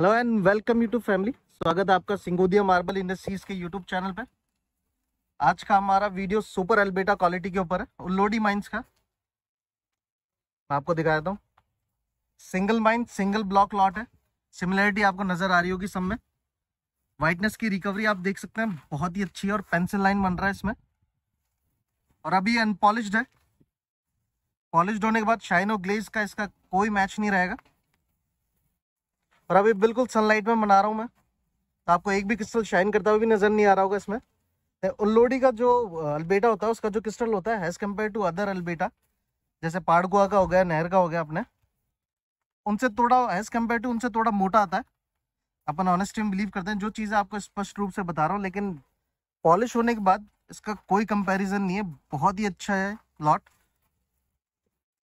hello and welcome YouTube family स्वागत है आपका सिंगोदिया मार्बल इंडस्ट्रीज के यूट्यूब चैनल पर आज का हमारा वीडियो सुपर एल्बेटा क्वालिटी के ऊपर है उल्लोडी माइंस का मैं आपको दिखा देता हूँ सिंगल माइन सिंगल ब्लॉक लॉट है सिमिलरिटी आपको नजर आ रही होगी सब में वाइटनेस की रिकवरी आप देख सकते हैं बहुत ही अच्छी है और पेंसिल लाइन बन रहा है इसमें और अभी अनपॉलिश्ड है पॉलिश होने के बाद शाइन और ग्लेज का इसका कोई मैच नहीं रहेगा और अभी बिल्कुल सनलाइट में बना रहा हूँ मैं तो आपको एक भी क्रिस्टल शाइन करता हुआ भी नज़र नहीं आ रहा होगा इसमें तो उल्लोडी का जो अल्बेटा होता है उसका जो क्रिस्टल होता है एज कम्पेयर टू अदर अल्बेटा जैसे पाड़गुआ का हो गया नहर का हो गया अपने उनसे थोड़ा एज कम्पेयर टू उनसे थोड़ा मोटा आता है अपन ऑनेस्टी में बिलीव करते हैं जो चीज़ें आपको स्पष्ट रूप से बता रहा हूँ लेकिन पॉलिश होने के बाद इसका कोई कंपैरिजन नहीं है बहुत ही अच्छा है लॉट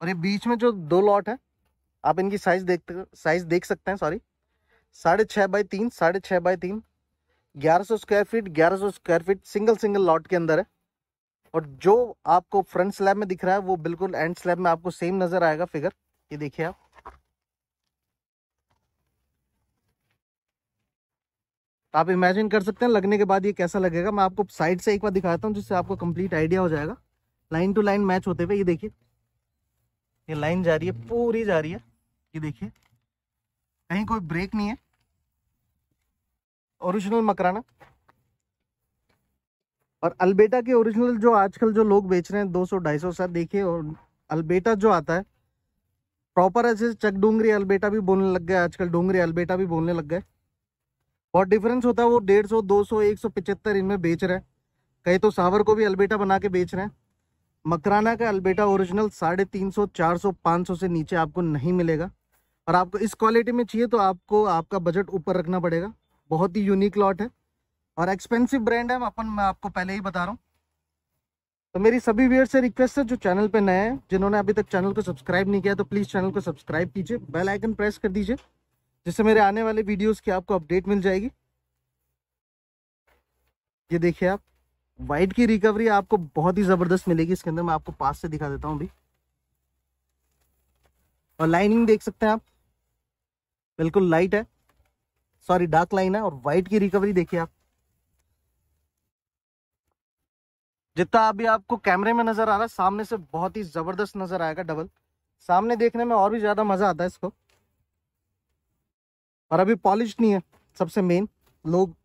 और ये बीच में जो दो लॉट है आप इनकी साइज देखते साइज देख सकते हैं सॉरी साढ़े छः बाई तीन साढ़े छः बाई तीन ग्यारह सौ स्क्वायर फीट ग्यारह सौ square feet single single lot के अंदर है और जो आपको फ्रंट स्लैब में दिख रहा है वो बिल्कुल एंड स्लैब में आपको सेम नजर आएगा फिगर ये देखिए आप तो आप इमेजिन कर सकते हैं लगने के बाद ये कैसा लगेगा मैं आपको साइड से एक बार दिखाता हूँ जिससे आपको कंप्लीट आइडिया हो जाएगा लाइन टू लाइन मैच होते हुए ये देखिए ये लाइन जा रही है पूरी जा रही है ये देखिए कहीं कोई ब्रेक नहीं है ओरिजिनल मकराना और अल्बेटा के ओरिजिनल जो आजकल जो लोग बेच रहे हैं दो सौ ढाई सौ सर देखिए और अल्बेटा जो आता है प्रॉपर ऐसे चक डोंगरी अल्बेटा भी बोलने लग गया आजकल डूंगरी अल्बेटा भी बोलने लग गए बहुत डिफरेंस होता है वो डेढ़ सौ दो सौ एक सौ पचहत्तर इनमें बेच रहे हैं कहीं तो सावर को भी अल्बेटा बना के बेच रहे हैं मकराना का अल्बेटा ओरिजिनल साढ़े तीन सौ चार सौ पाँच सौ से नीचे आपको नहीं मिलेगा और आपको इस क्वालिटी में चाहिए तो आपको आपका बजट ऊपर रखना पड़ेगा बहुत ही यूनिक लॉट है और एक्सपेंसिव ब्रांड है अपन मैं आपको पहले ही बता रहा हूँ तो मेरी सभी व्यवर्स से रिक्वेस्ट है जो चैनल पे नए हैं जिन्होंने अभी तक चैनल को सब्सक्राइब नहीं किया तो प्लीज़ चैनल को सब्सक्राइब कीजिए बेल आइकन प्रेस कर दीजिए जिससे मेरे आने वाले वीडियोस की आपको अपडेट मिल जाएगी ये देखिए आप वाइट की रिकवरी आपको बहुत ही ज़बरदस्त मिलेगी इसके अंदर मैं आपको पास से दिखा देता हूँ अभी और लाइनिंग देख सकते हैं आप बिल्कुल लाइट है सॉरी डार्क लाइन है और व्हाइट की रिकवरी देखिए आप जितना अभी आपको कैमरे में नजर आ रहा है सामने से बहुत ही जबरदस्त नजर आएगा डबल सामने देखने में और भी ज्यादा मजा आता है इसको और अभी पॉलिश नहीं है सबसे मेन लोग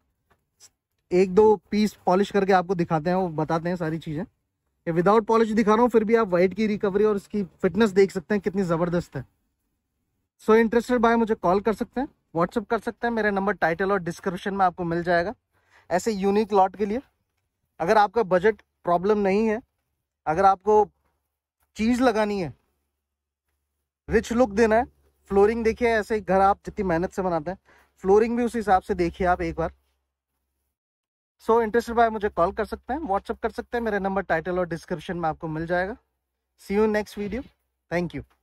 एक दो पीस पॉलिश करके आपको दिखाते हैं वो बताते हैं सारी चीजें ये विदाउट पॉलिश दिखा रहा हूँ फिर भी आप व्हाइट की रिकवरी और इसकी फिटनेस देख सकते हैं कितनी ज़बरदस्त है सो इंटरेस्टेड बाय मुझे कॉल कर सकते हैं व्हाट्सअप कर सकते हैं मेरे नंबर टाइटल और डिस्क्रिप्शन में आपको मिल जाएगा ऐसे यूनिक लॉट के लिए अगर आपका बजट प्रॉब्लम नहीं है अगर आपको चीज़ लगानी है रिच लुक देना है फ्लोरिंग देखिए ऐसे घर आप जितनी मेहनत से बनाते हैं फ्लोरिंग भी उस हिसाब से देखिए आप एक बार सो इंटरेस्टेड बाय मुझे कॉल कर सकते हैं व्हाट्सअप कर सकते हैं मेरे नंबर टाइटल और डिस्क्रिप्शन में आपको मिल जाएगा see you next video thank you